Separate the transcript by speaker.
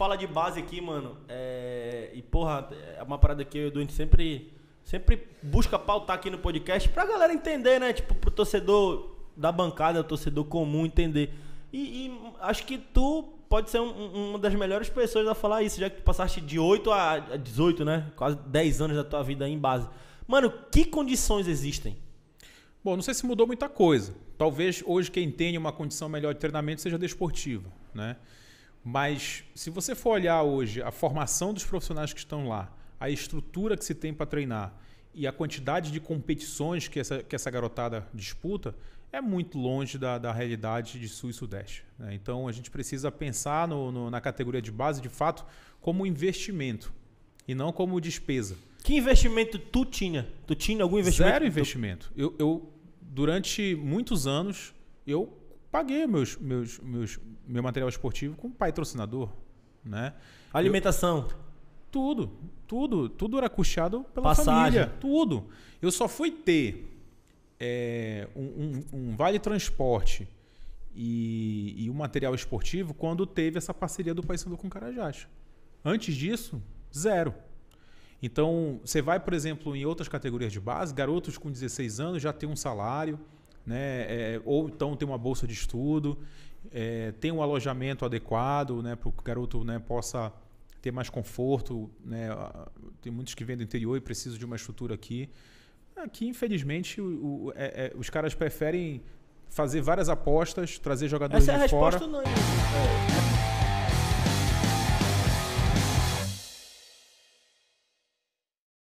Speaker 1: fala de base aqui, mano, é... e porra, é uma parada que eu e o sempre, sempre busca pautar aqui no podcast pra galera entender, né? Tipo, pro torcedor da bancada, torcedor comum entender. E, e acho que tu pode ser um, um, uma das melhores pessoas a falar isso, já que tu passaste de 8 a 18, né? Quase 10 anos da tua
Speaker 2: vida aí em base. Mano, que condições existem? Bom, não sei se mudou muita coisa. Talvez hoje quem tenha uma condição melhor de treinamento seja desportiva, né? Mas se você for olhar hoje a formação dos profissionais que estão lá, a estrutura que se tem para treinar e a quantidade de competições que essa, que essa garotada disputa, é muito longe da, da realidade de Sul e Sudeste. Né? Então a gente precisa pensar no, no, na categoria de base, de fato, como investimento e não como despesa. Que investimento tu tinha? Tu tinha algum investimento? Zero investimento. Eu, eu durante muitos anos, eu paguei meus, meus, meus, meu material esportivo com patrocinador, né? Alimentação. Eu, tudo, tudo, tudo era custeado pela Passagem. família, tudo. Eu só fui ter é, um, um, um, vale transporte e, o um material esportivo quando teve essa parceria do Paysandu com o Carajás. Antes disso, zero. Então, você vai, por exemplo, em outras categorias de base, garotos com 16 anos já têm um salário, né? É, ou então tem uma bolsa de estudo, é, tem um alojamento adequado, né? Para o garoto né, possa ter mais conforto, né? Tem muitos que vêm do interior e precisam de uma estrutura aqui. Aqui, infelizmente, o, o, é, é os caras preferem fazer várias apostas, trazer jogadores Essa é a de fora. Resposta, não.
Speaker 1: É.